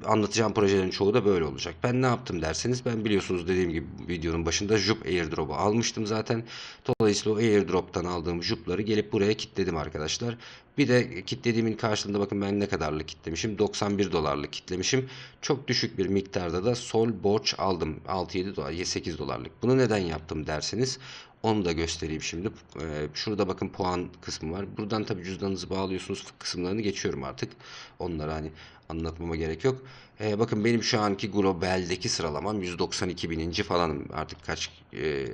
anlatacağım projelerin çoğu da böyle olacak. Ben ne yaptım derseniz ben biliyorsunuz dediğim gibi videonun başında Jup airdrop'u almıştım zaten. Dolayısıyla o airdrop'tan aldığım Jup'ları gelip buraya kitledim arkadaşlar. Bir de kitlediğimin karşılığında bakın ben ne kadarlık kitlemişim? 91 dolarlık kitlemişim. Çok düşük bir miktarda da sol borç aldım. 6-7 dolar, 8 dolarlık. Bunu neden yaptım derseniz onu da göstereyim şimdi. Ee, şurada bakın puan kısmı var. Buradan tabi cüzdanınızı bağlıyorsunuz kısımlarını geçiyorum artık. Onları hani anlatmama gerek yok. Ee, bakın benim şu anki globaldeki sıralamam 192 bininci falanım. Artık kaç e,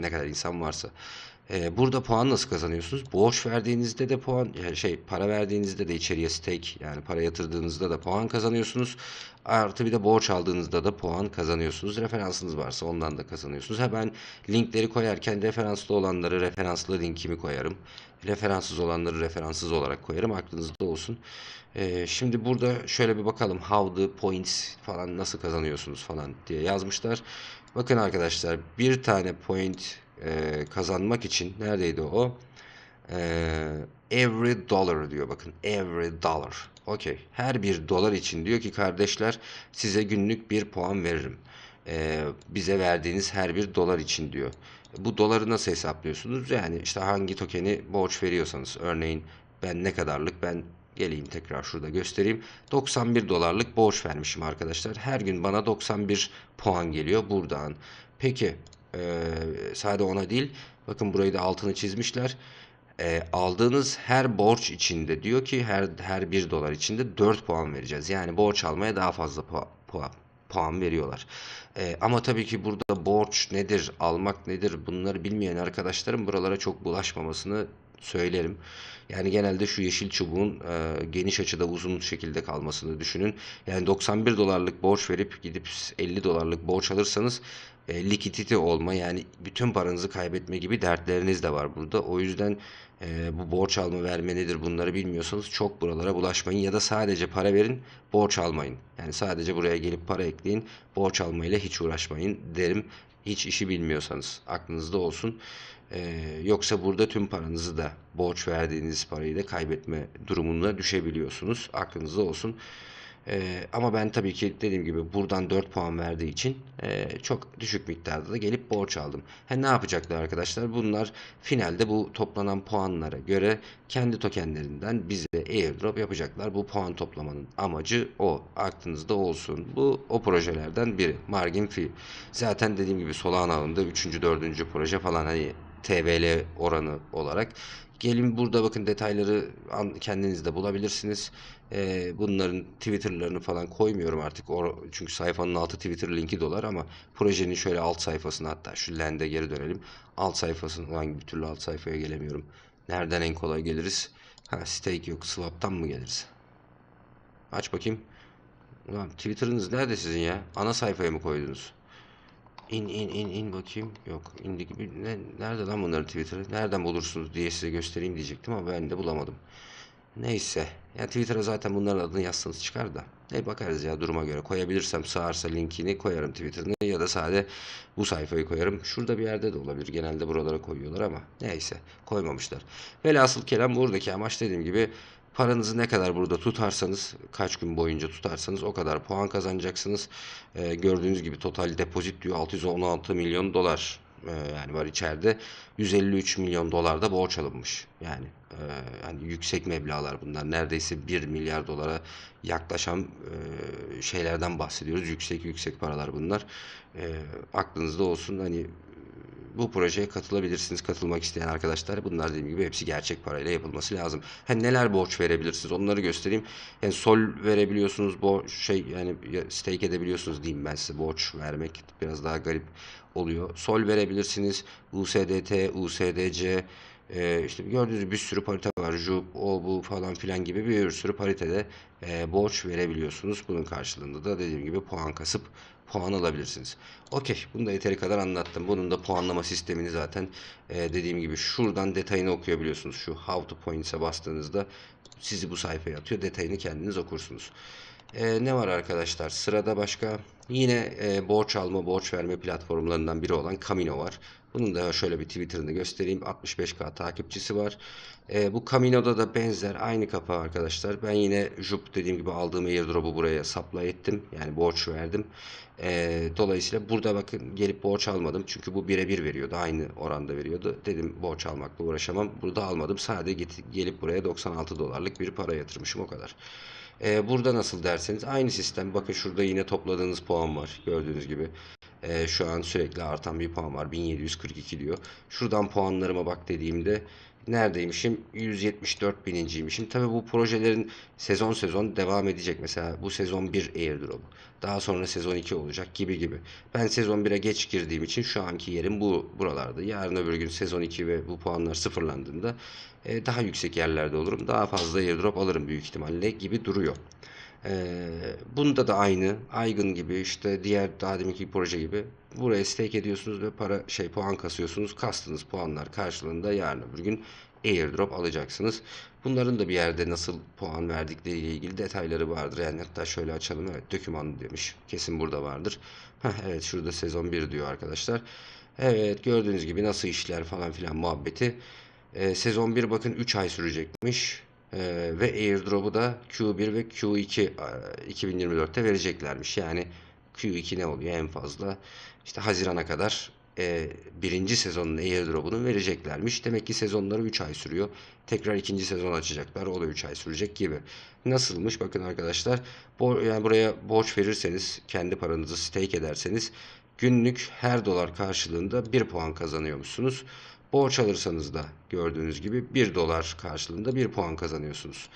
ne kadar insan varsa. Ee, burada puan nasıl kazanıyorsunuz? Borç verdiğinizde de puan e, şey para verdiğinizde de içeriye stake yani para yatırdığınızda da puan kazanıyorsunuz. Artı bir de borç aldığınızda da puan kazanıyorsunuz. Referansınız varsa ondan da kazanıyorsunuz. Ha ben linkleri koyarken referanslı olanları referanslı linkimi koyarım. Referanssız olanları referanssız olarak koyarım. Aklınızda olsun. Ee, şimdi burada şöyle bir bakalım. How the points falan nasıl kazanıyorsunuz falan diye yazmışlar. Bakın arkadaşlar bir tane point e, kazanmak için neredeydi o? E, every dollar diyor bakın. Every dollar. Okey. Her bir dolar için diyor ki kardeşler size günlük bir puan veririm. Ee, bize verdiğiniz her bir dolar için diyor. Bu doları nasıl hesaplıyorsunuz? Yani işte hangi tokeni borç veriyorsanız. Örneğin ben ne kadarlık ben geleyim tekrar şurada göstereyim. 91 dolarlık borç vermişim arkadaşlar. Her gün bana 91 puan geliyor buradan. Peki e, sadece ona değil bakın burayı da altını çizmişler e, aldığınız her borç içinde diyor ki her her 1 dolar içinde 4 puan vereceğiz. Yani borç almaya daha fazla puan, puan, puan veriyorlar. E, ama tabii ki burada borç nedir, almak nedir bunları bilmeyen arkadaşlarım buralara çok bulaşmamasını söylerim. Yani genelde şu yeşil çubuğun e, geniş açıda uzun şekilde kalmasını düşünün. Yani 91 dolarlık borç verip gidip 50 dolarlık borç alırsanız e, likidite olma yani bütün paranızı kaybetme gibi dertleriniz de var burada. O yüzden e, bu borç alma verme nedir bunları bilmiyorsanız çok buralara bulaşmayın ya da sadece para verin borç almayın. Yani sadece buraya gelip para ekleyin borç almayla hiç uğraşmayın derim. Hiç işi bilmiyorsanız aklınızda olsun. Ee, yoksa burada tüm paranızı da borç verdiğiniz parayı da kaybetme durumuna düşebiliyorsunuz. Aklınızda olsun. E, ama ben tabii ki dediğim gibi buradan 4 puan verdiği için e, çok düşük miktarda da gelip borç aldım. Ha, ne yapacaklar arkadaşlar? Bunlar finalde bu toplanan puanlara göre kendi tokenlerinden bize airdrop yapacaklar. Bu puan toplamanın amacı o. Aklınızda olsun. Bu o projelerden biri. Margin Fee. Zaten dediğim gibi Solana alındı. 3. 4. proje falan hani TBL oranı olarak. Gelin burada bakın detayları kendiniz de bulabilirsiniz e, bunların Twitter'larını falan koymuyorum artık. O, çünkü sayfanın altı Twitter linki dolar ama projenin şöyle alt sayfasına hatta şu lende geri dönelim. Alt sayfasına olan bir türlü alt sayfaya gelemiyorum. Nereden en kolay geliriz? Ha stake yok. Swap'tan mı geliriz? Aç bakayım. Ulan Twitter'ınız nerede sizin ya? Ana sayfaya mı koydunuz? İn in in in bakayım. Yok indi Ne, nerede lan bunların Twitter'ı? Nereden bulursunuz diye size göstereyim diyecektim ama ben de bulamadım. Neyse. Yani Twitter'a zaten bunların adını yazsanız çıkar da. Ne bakarız ya duruma göre. Koyabilirsem sığarsa linkini koyarım Twitter'ını ya da sade bu sayfayı koyarım. Şurada bir yerde de olabilir. Genelde buralara koyuyorlar ama neyse koymamışlar. Velhasıl kelam buradaki amaç dediğim gibi paranızı ne kadar burada tutarsanız kaç gün boyunca tutarsanız o kadar puan kazanacaksınız. Ee, gördüğünüz gibi total depozit diyor 616 milyon dolar. Ee, yani var içeride 153 milyon dolar da borç alınmış. Yani e, yani yüksek meblalar bunlar. Neredeyse 1 milyar dolara yaklaşan e, şeylerden bahsediyoruz. Yüksek yüksek paralar bunlar. E, aklınızda olsun hani e, bu projeye katılabilirsiniz. Katılmak isteyen arkadaşlar bunlar dediğim gibi hepsi gerçek parayla yapılması lazım. Hani neler borç verebilirsiniz onları göstereyim. Yani sol verebiliyorsunuz Bu şey yani stake edebiliyorsunuz diyeyim ben size borç vermek biraz daha garip oluyor. Sol verebilirsiniz. USDT, USDC, e, işte gördüğünüz bir sürü parite var. JUP, o bu falan filan gibi bir sürü paritede e, borç verebiliyorsunuz. Bunun karşılığında da dediğim gibi puan kasıp puan alabilirsiniz. Okey. Bunu da yeteri kadar anlattım. Bunun da puanlama sistemini zaten e, dediğim gibi şuradan detayını okuyabiliyorsunuz. Şu how to points'e bastığınızda sizi bu sayfaya atıyor. Detayını kendiniz okursunuz. E, ne var arkadaşlar? Sırada başka yine e, borç alma, borç verme platformlarından biri olan Camino var. Bunun da şöyle bir Twitter'ını göstereyim. 65k takipçisi var. E, bu Camino'da da benzer aynı kafa arkadaşlar. Ben yine Jup dediğim gibi aldığım airdrop'u buraya supply ettim. Yani borç verdim. E, dolayısıyla burada bakın gelip borç almadım. Çünkü bu birebir veriyordu. Aynı oranda veriyordu. Dedim borç almakla uğraşamam. Burada almadım. Sadece gelip buraya 96 dolarlık bir para yatırmışım o kadar. E, burada nasıl derseniz aynı sistem. Bakın şurada yine topladığınız puan var. Gördüğünüz gibi e, şu an sürekli artan bir puan var. 1742 diyor. Şuradan puanlarıma bak dediğimde neredeymişim? 174 bininciymişim. Tabi bu projelerin sezon sezon devam edecek. Mesela bu sezon 1 airdrop. Daha sonra sezon 2 olacak gibi gibi. Ben sezon 1'e geç girdiğim için şu anki yerim bu buralarda. Yarın öbür gün sezon 2 ve bu puanlar sıfırlandığında e, daha yüksek yerlerde olurum. Daha fazla airdrop alırım büyük ihtimalle gibi duruyor. Ee, bunda da aynı. Aygın gibi işte diğer daha deminki proje gibi. Buraya stake ediyorsunuz ve para şey puan kasıyorsunuz. Kastınız puanlar karşılığında yarın bir gün airdrop alacaksınız. Bunların da bir yerde nasıl puan verdikleriyle ilgili detayları vardır. Yani hatta şöyle açalım. Evet döküman demiş. Kesin burada vardır. Heh, evet şurada sezon 1 diyor arkadaşlar. Evet gördüğünüz gibi nasıl işler falan filan muhabbeti. Ee, sezon 1 bakın 3 ay sürecekmiş e, ve airdrop'u da Q1 ve Q2 2024'te vereceklermiş. Yani Q2 ne oluyor en fazla? İşte Haziran'a kadar e, birinci sezonun airdrop'unu vereceklermiş. Demek ki sezonları 3 ay sürüyor. Tekrar ikinci sezon açacaklar. O da 3 ay sürecek gibi. Nasılmış? Bakın arkadaşlar bo yani buraya borç verirseniz kendi paranızı stake ederseniz günlük her dolar karşılığında 1 puan kazanıyormuşsunuz. Borç alırsanız da gördüğünüz gibi 1 dolar karşılığında 1 puan kazanıyorsunuz.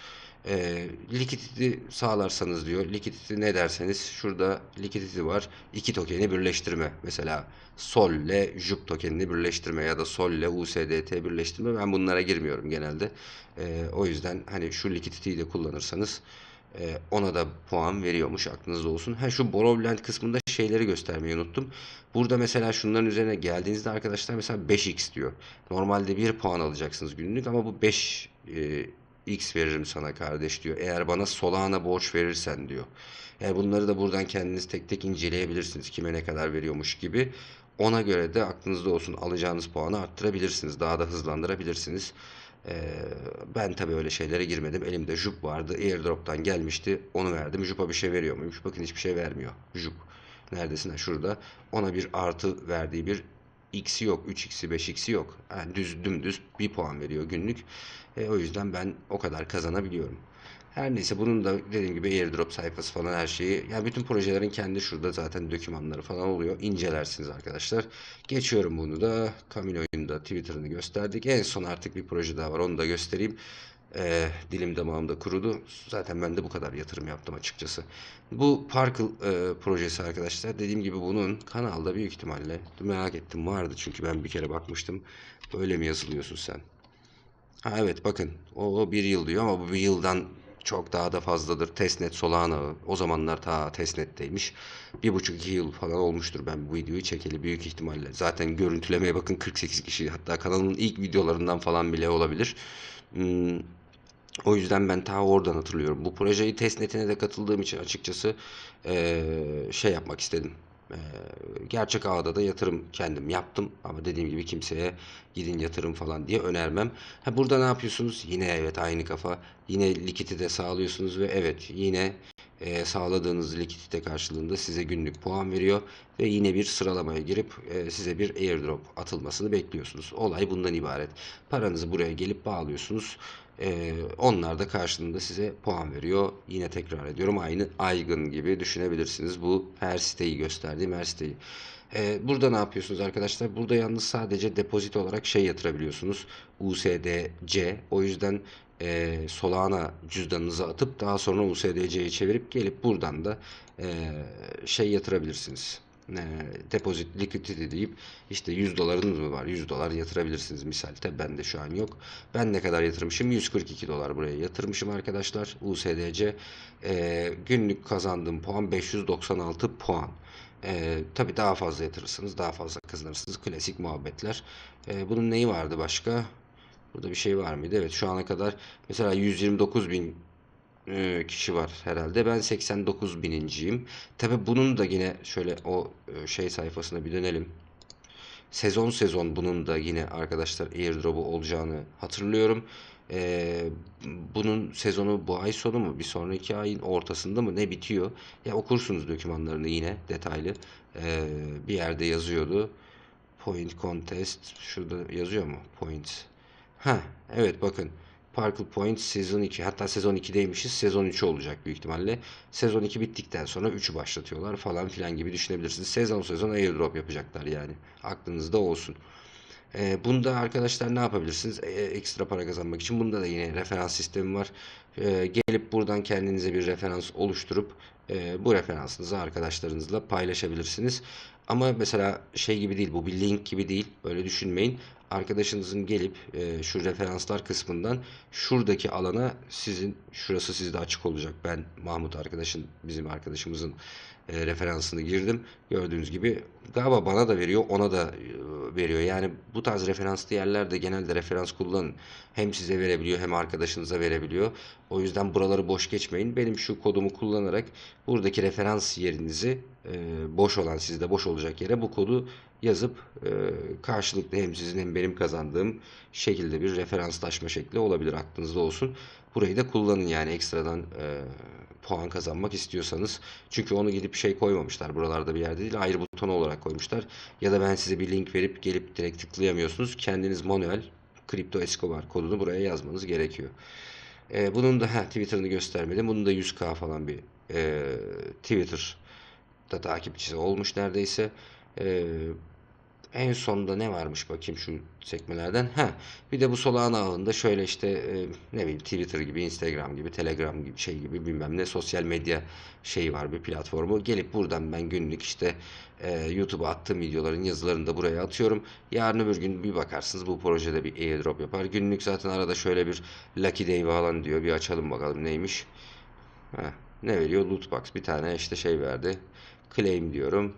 E, ee, likiditi sağlarsanız diyor. Likiditi ne derseniz şurada likiditi var. İki tokeni birleştirme. Mesela Sol ile JUP tokenini birleştirme ya da Sol ile USDT birleştirme. Ben bunlara girmiyorum genelde. E, o yüzden hani şu likiditeyi de kullanırsanız e, ona da puan veriyormuş aklınızda olsun. Ha şu Borrowland kısmında şeyleri göstermeyi unuttum. Burada mesela şunların üzerine geldiğinizde arkadaşlar mesela 5x diyor. Normalde 1 puan alacaksınız günlük ama bu 5 e, X veririm sana kardeş diyor. Eğer bana Solana borç verirsen diyor. Yani bunları da buradan kendiniz tek tek inceleyebilirsiniz. Kime ne kadar veriyormuş gibi. Ona göre de aklınızda olsun alacağınız puanı arttırabilirsiniz. Daha da hızlandırabilirsiniz. Ee, ben tabii öyle şeylere girmedim. Elimde jup vardı. Airdrop'tan gelmişti. Onu verdim. Jupa bir şey veriyor muymuş? Bakın hiçbir şey vermiyor. Jup. Neredesin? Ha, şurada. Ona bir artı verdiği bir x'i yok. 3x'i 5x'i yok. Yani düz dümdüz bir puan veriyor günlük. E, o yüzden ben o kadar kazanabiliyorum. Her neyse bunun da dediğim gibi airdrop sayfası falan her şeyi. Ya yani bütün projelerin kendi şurada zaten dokümanları falan oluyor. İncelersiniz arkadaşlar. Geçiyorum bunu da. camino da Twitter'ını gösterdik. En son artık bir proje daha var onu da göstereyim. Ee, dilim damağımda kurudu. Zaten ben de bu kadar yatırım yaptım açıkçası. Bu Parkle e, projesi arkadaşlar. Dediğim gibi bunun kanalda büyük ihtimalle merak ettim vardı. Çünkü ben bir kere bakmıştım. Böyle mi yazılıyorsun sen? Ha evet bakın o, o bir yıl diyor ama bu bir yıldan çok daha da fazladır. Testnet Solana o zamanlar ta testnetteymiş. Bir buçuk iki yıl falan olmuştur ben bu videoyu çekeli büyük ihtimalle. Zaten görüntülemeye bakın 48 kişi hatta kanalın ilk videolarından falan bile olabilir. Hmm. O yüzden ben ta oradan hatırlıyorum. Bu projeyi testnetine de katıldığım için açıkçası ee, şey yapmak istedim gerçek ağda da yatırım kendim yaptım ama dediğim gibi kimseye gidin yatırım falan diye önermem. Ha burada ne yapıyorsunuz? Yine evet aynı kafa. Yine likiti de sağlıyorsunuz ve evet yine e, sağladığınız likidite karşılığında size günlük puan veriyor ve yine bir sıralamaya girip e, size bir airdrop atılmasını bekliyorsunuz. Olay bundan ibaret. Paranızı buraya gelip bağlıyorsunuz. Ee, onlar da karşılığında size puan veriyor. Yine tekrar ediyorum aynı Aygın gibi düşünebilirsiniz. Bu her siteyi gösterdiğim her siteyi. Ee, burada ne yapıyorsunuz arkadaşlar? Burada yalnız sadece depozit olarak şey yatırabiliyorsunuz. USDC. O yüzden e, Solana cüzdanınıza atıp daha sonra USDC'ye çevirip gelip buradan da e, şey yatırabilirsiniz e, depozit likidite deyip işte 100 dolarınız mı var 100 dolar yatırabilirsiniz misal tabi bende şu an yok ben ne kadar yatırmışım 142 dolar buraya yatırmışım arkadaşlar USDC e, günlük kazandığım puan 596 puan e, tabi daha fazla yatırırsınız daha fazla kazanırsınız klasik muhabbetler e, bunun neyi vardı başka Burada bir şey var mıydı? Evet şu ana kadar mesela 129 bin e, kişi var herhalde. Ben 89 bininciyim. Tabi bunun da yine şöyle o e, şey sayfasına bir dönelim. Sezon sezon bunun da yine arkadaşlar airdrop'u olacağını hatırlıyorum. Ee, bunun sezonu bu ay sonu mu? Bir sonraki ayın ortasında mı? Ne bitiyor? Ya okursunuz dokümanlarını yine detaylı. Ee, bir yerde yazıyordu. Point contest. Şurada yazıyor mu? Point. Ha, evet bakın. Parkle Point sezon 2 hatta sezon 2'deymişiz sezon 3 olacak büyük ihtimalle. Sezon 2 bittikten sonra 3'ü başlatıyorlar falan filan gibi düşünebilirsiniz. Sezon sezon airdrop yapacaklar yani aklınızda olsun. E, bunda arkadaşlar ne yapabilirsiniz? E, ekstra para kazanmak için bunda da yine referans sistemi var. E, gelip buradan kendinize bir referans oluşturup e, bu referansınızı arkadaşlarınızla paylaşabilirsiniz. Ama mesela şey gibi değil bu bir link gibi değil böyle düşünmeyin arkadaşınızın gelip e, şu referanslar kısmından şuradaki alana sizin şurası sizde açık olacak. Ben Mahmut arkadaşın bizim arkadaşımızın e, referansını girdim. Gördüğünüz gibi galiba bana da veriyor ona da e, veriyor. Yani bu tarz referanslı yerlerde genelde referans kullanın. Hem size verebiliyor hem arkadaşınıza verebiliyor. O yüzden buraları boş geçmeyin. Benim şu kodumu kullanarak buradaki referans yerinizi e, boş olan sizde boş olacak yere bu kodu yazıp e, karşılıklı hem sizin hem benim kazandığım şekilde bir referanslaşma şekli olabilir aklınızda olsun. Burayı da kullanın yani ekstradan e, puan kazanmak istiyorsanız. Çünkü onu gidip şey koymamışlar buralarda bir yerde değil ayrı buton olarak koymuşlar. Ya da ben size bir link verip gelip direkt tıklayamıyorsunuz. Kendiniz manuel Kripto Escobar kodunu buraya yazmanız gerekiyor. E, bunun da heh, Twitter'ını göstermedim. Bunun da 100k falan bir e, Twitter'da takipçisi olmuş neredeyse. E, en sonunda ne varmış bakayım şu sekmelerden. Ha bir de bu solağın ağında şöyle işte e, ne bileyim Twitter gibi, Instagram gibi, Telegram gibi şey gibi bilmem ne sosyal medya şeyi var bir platformu. Gelip buradan ben günlük işte e, YouTube'a attığım videoların yazılarını da buraya atıyorum. Yarın öbür gün bir bakarsınız bu projede bir airdrop yapar. Günlük zaten arada şöyle bir Lucky Day falan diyor. Bir açalım bakalım neymiş. Ha ne veriyor? Lootbox bir tane işte şey verdi. Claim diyorum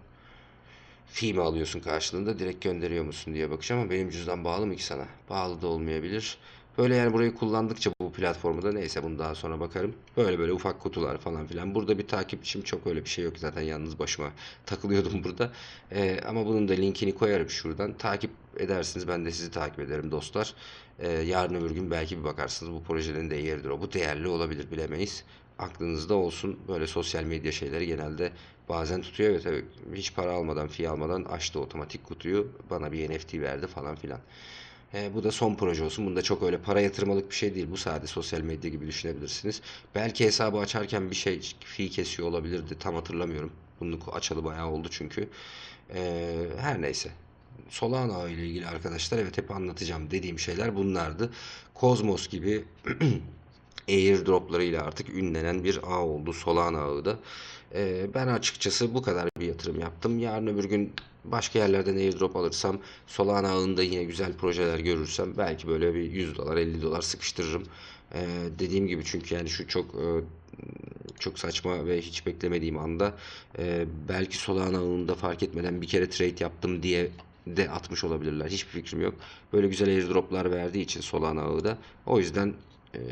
fi mi alıyorsun karşılığında direkt gönderiyor musun diye bakacağım ama benim cüzdan bağlı mı ki sana? Bağlı da olmayabilir. Böyle yani burayı kullandıkça bu platformu da neyse bunu daha sonra bakarım. Böyle böyle ufak kutular falan filan. Burada bir takipçim çok öyle bir şey yok zaten yalnız başıma takılıyordum burada. Ee, ama bunun da linkini koyarım şuradan. Takip edersiniz ben de sizi takip ederim dostlar. Ee, yarın öbür gün belki bir bakarsınız bu projenin de yeridir o. Bu değerli olabilir bilemeyiz aklınızda olsun. Böyle sosyal medya şeyleri genelde bazen tutuyor ve tabii hiç para almadan, fi almadan açtı otomatik kutuyu. Bana bir NFT verdi falan filan. E, bu da son proje olsun. Bunda çok öyle para yatırmalık bir şey değil. Bu sadece sosyal medya gibi düşünebilirsiniz. Belki hesabı açarken bir şey fi kesiyor olabilirdi. Tam hatırlamıyorum. Bunu açalı bayağı oldu çünkü. E, her neyse. Solana ile ilgili arkadaşlar evet hep anlatacağım dediğim şeyler bunlardı. Kozmos gibi airdroplarıyla artık ünlenen bir ağ oldu Solana ağı da. E, ben açıkçası bu kadar bir yatırım yaptım. Yarın öbür gün başka yerlerden airdrop alırsam Solana ağında yine güzel projeler görürsem belki böyle bir 100 dolar 50 dolar sıkıştırırım. E, dediğim gibi çünkü yani şu çok e, çok saçma ve hiç beklemediğim anda e, belki Solana ağında fark etmeden bir kere trade yaptım diye de atmış olabilirler. Hiçbir fikrim yok. Böyle güzel airdroplar verdiği için Solana ağı da. O yüzden ee,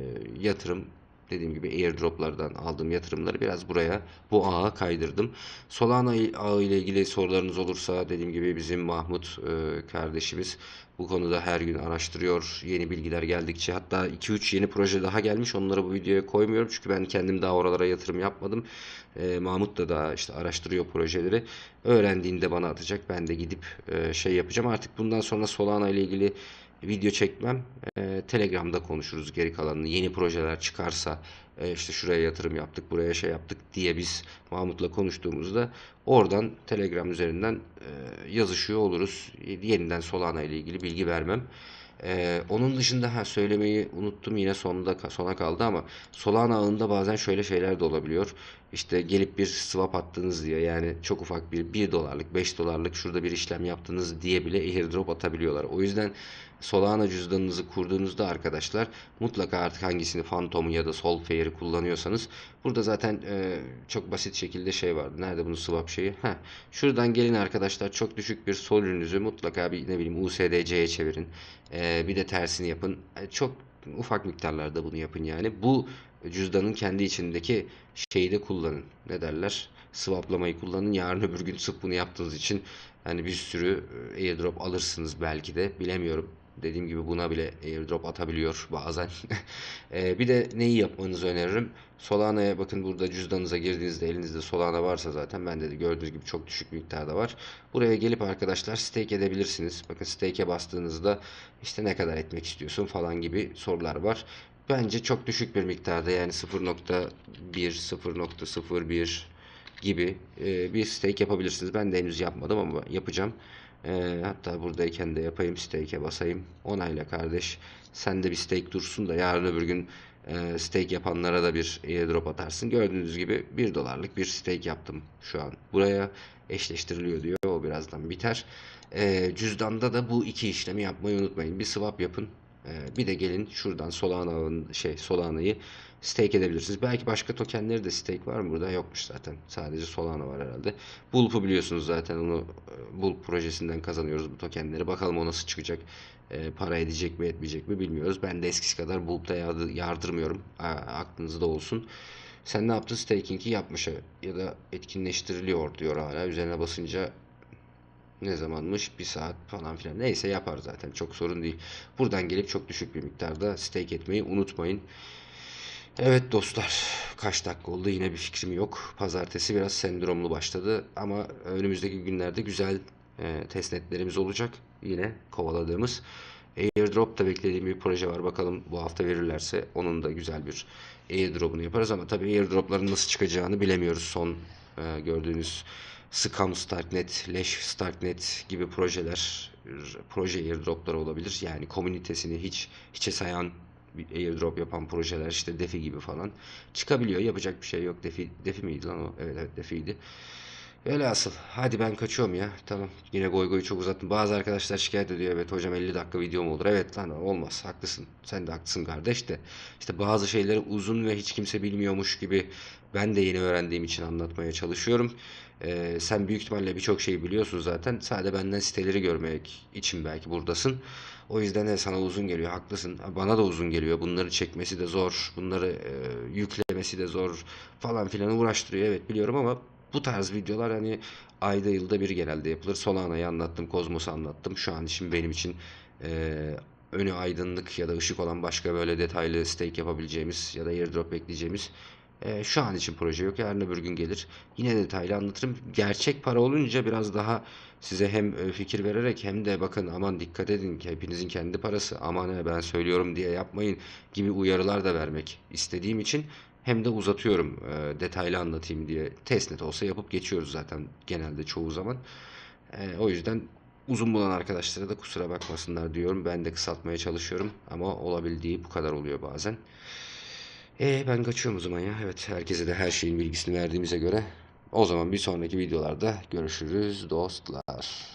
yatırım dediğim gibi airdroplardan aldığım yatırımları biraz buraya bu ağa kaydırdım. Solana ağı ile ilgili sorularınız olursa dediğim gibi bizim Mahmut e, kardeşimiz bu konuda her gün araştırıyor. Yeni bilgiler geldikçe hatta 2-3 yeni proje daha gelmiş. Onları bu videoya koymuyorum çünkü ben kendim daha oralara yatırım yapmadım. E, Mahmut da daha işte araştırıyor projeleri. Öğrendiğinde bana atacak. Ben de gidip e, şey yapacağım. Artık bundan sonra Solana ile ilgili video çekmem. E, Telegram'da konuşuruz geri kalanını. Yeni projeler çıkarsa e, işte şuraya yatırım yaptık, buraya şey yaptık diye biz Mahmut'la konuştuğumuzda oradan Telegram üzerinden e, yazışıyor oluruz. Yeniden Solana ile ilgili bilgi vermem. Ee, onun dışında ha söylemeyi unuttum yine sonunda sona kaldı ama Solana ağında bazen şöyle şeyler de olabiliyor. İşte gelip bir swap attınız diye yani çok ufak bir 1 dolarlık 5 dolarlık şurada bir işlem yaptınız diye bile airdrop atabiliyorlar. O yüzden Solana cüzdanınızı kurduğunuzda arkadaşlar mutlaka artık hangisini Phantom'u ya da sol Solfair'i kullanıyorsanız burada zaten e, çok basit şekilde şey vardı. Nerede bunu swap şeyi? Heh. Şuradan gelin arkadaşlar çok düşük bir sol mutlaka bir ne bileyim USDC'ye çevirin. E, bir de tersini yapın. E, çok ufak miktarlarda bunu yapın yani. Bu cüzdanın kendi içindeki şeyi de kullanın. Ne derler? Swaplamayı kullanın. Yarın öbür gün sırf bunu yaptığınız için hani bir sürü e, airdrop alırsınız belki de. Bilemiyorum. Dediğim gibi buna bile airdrop atabiliyor bazen. Ee, bir de neyi yapmanızı öneririm. Solana'ya bakın burada cüzdanınıza girdiğinizde elinizde Solana varsa zaten ben de gördüğünüz gibi çok düşük miktarda var. Buraya gelip arkadaşlar stake edebilirsiniz. Bakın stake'e bastığınızda işte ne kadar etmek istiyorsun falan gibi sorular var. Bence çok düşük bir miktarda yani 0.1, 0.01 gibi ee, bir stake yapabilirsiniz. Ben de henüz yapmadım ama yapacağım. E, hatta buradayken de yapayım stake'e basayım. Onayla kardeş. Sen de bir stake dursun da yarın öbür gün e, stake yapanlara da bir airdrop atarsın. Gördüğünüz gibi 1 dolarlık bir stake yaptım şu an. Buraya eşleştiriliyor diyor. O birazdan biter. E, cüzdanda da bu iki işlemi yapmayı unutmayın. Bir swap yapın. E, bir de gelin şuradan Solana'nın şey Solana'yı stake edebilirsiniz. Belki başka tokenleri de stake var mı burada? Yokmuş zaten. Sadece Solana var herhalde. Bulp'u biliyorsunuz zaten onu e, Bulp projesinden kazanıyoruz bu tokenleri. Bakalım o nasıl çıkacak. E, para edecek mi etmeyecek mi bilmiyoruz. Ben de eskisi kadar Bulp'ta yardırmıyorum. A, aklınızda olsun. Sen ne yaptın? Staking'i yapmış ya da etkinleştiriliyor diyor hala. Üzerine basınca ne zamanmış bir saat falan filan neyse yapar zaten çok sorun değil. Buradan gelip çok düşük bir miktarda stake etmeyi unutmayın. Evet dostlar kaç dakika oldu yine bir fikrim yok. Pazartesi biraz sendromlu başladı ama önümüzdeki günlerde güzel e, testnetlerimiz olacak. Yine kovaladığımız airdrop'ta beklediğim bir proje var. Bakalım bu hafta verirlerse onun da güzel bir airdrop'unu yaparız ama tabii airdrop'ların nasıl çıkacağını bilemiyoruz. Son e, gördüğünüz Scam Starknet, Leş Starknet gibi projeler proje airdrop'ları olabilir. Yani komünitesini hiç hiçe sayan airdrop yapan projeler işte Defi gibi falan çıkabiliyor. Yapacak bir şey yok. Defi, Defi miydi lan o? Evet evet Defi'ydi. Velhasıl hadi ben kaçıyorum ya. Tamam yine goy goyu çok uzattım. Bazı arkadaşlar şikayet ediyor. Evet hocam 50 dakika videom olur. Evet lan olmaz haklısın. Sen de haklısın kardeş de. İşte bazı şeyleri uzun ve hiç kimse bilmiyormuş gibi ben de yeni öğrendiğim için anlatmaya çalışıyorum. Ee, sen büyük ihtimalle birçok şeyi biliyorsun zaten. Sadece benden siteleri görmek için belki buradasın. O yüzden de sana uzun geliyor. Haklısın. Bana da uzun geliyor. Bunları çekmesi de zor. Bunları e, yüklemesi de zor falan filan uğraştırıyor. Evet biliyorum ama bu tarz videolar hani ayda yılda bir genelde yapılır. Solana'yı anlattım, Kozmos'u anlattım. Şu an için benim için e, önü aydınlık ya da ışık olan başka böyle detaylı stake yapabileceğimiz ya da airdrop bekleyeceğimiz e, şu an için proje yok. Yarın öbür gün gelir. Yine detaylı anlatırım. Gerçek para olunca biraz daha size hem e, fikir vererek hem de bakın aman dikkat edin ki hepinizin kendi parası aman ben söylüyorum diye yapmayın gibi uyarılar da vermek istediğim için hem de uzatıyorum e, detaylı anlatayım diye testnet olsa yapıp geçiyoruz zaten genelde çoğu zaman. E, o yüzden uzun bulan arkadaşlara da kusura bakmasınlar diyorum. Ben de kısaltmaya çalışıyorum ama olabildiği bu kadar oluyor bazen. E, ben kaçıyorum o zaman ya. Evet herkese de her şeyin bilgisini verdiğimize göre o zaman bir sonraki videolarda görüşürüz dostlar.